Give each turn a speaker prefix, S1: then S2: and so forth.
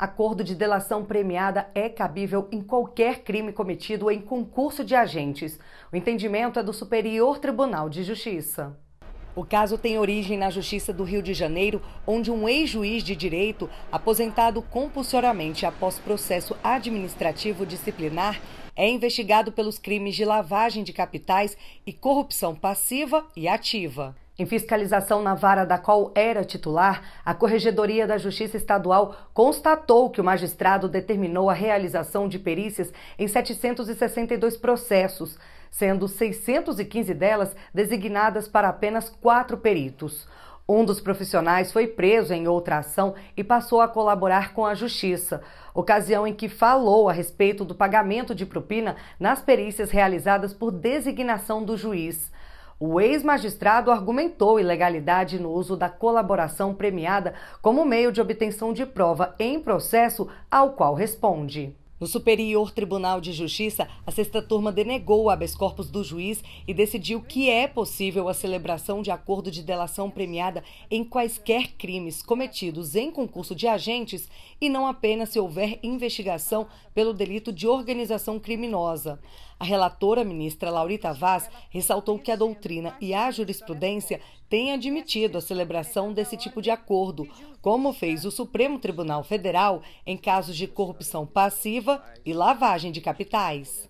S1: Acordo de delação premiada é cabível em qualquer crime cometido em concurso de agentes. O entendimento é do Superior Tribunal de Justiça. O caso tem origem na Justiça do Rio de Janeiro, onde um ex-juiz de direito, aposentado compulsoriamente após processo administrativo disciplinar, é investigado pelos crimes de lavagem de capitais e corrupção passiva e ativa. Em fiscalização na vara da qual era titular, a Corregedoria da Justiça Estadual constatou que o magistrado determinou a realização de perícias em 762 processos, sendo 615 delas designadas para apenas quatro peritos. Um dos profissionais foi preso em outra ação e passou a colaborar com a justiça, ocasião em que falou a respeito do pagamento de propina nas perícias realizadas por designação do juiz. O ex-magistrado argumentou ilegalidade no uso da colaboração premiada como meio de obtenção de prova em processo ao qual responde. No Superior Tribunal de Justiça, a sexta turma denegou o habeas corpus do juiz e decidiu que é possível a celebração de acordo de delação premiada em quaisquer crimes cometidos em concurso de agentes e não apenas se houver investigação pelo delito de organização criminosa. A relatora, ministra Laurita Vaz, ressaltou que a doutrina e a jurisprudência têm admitido a celebração desse tipo de acordo, como fez o Supremo Tribunal Federal em casos de corrupção passiva e lavagem de capitais.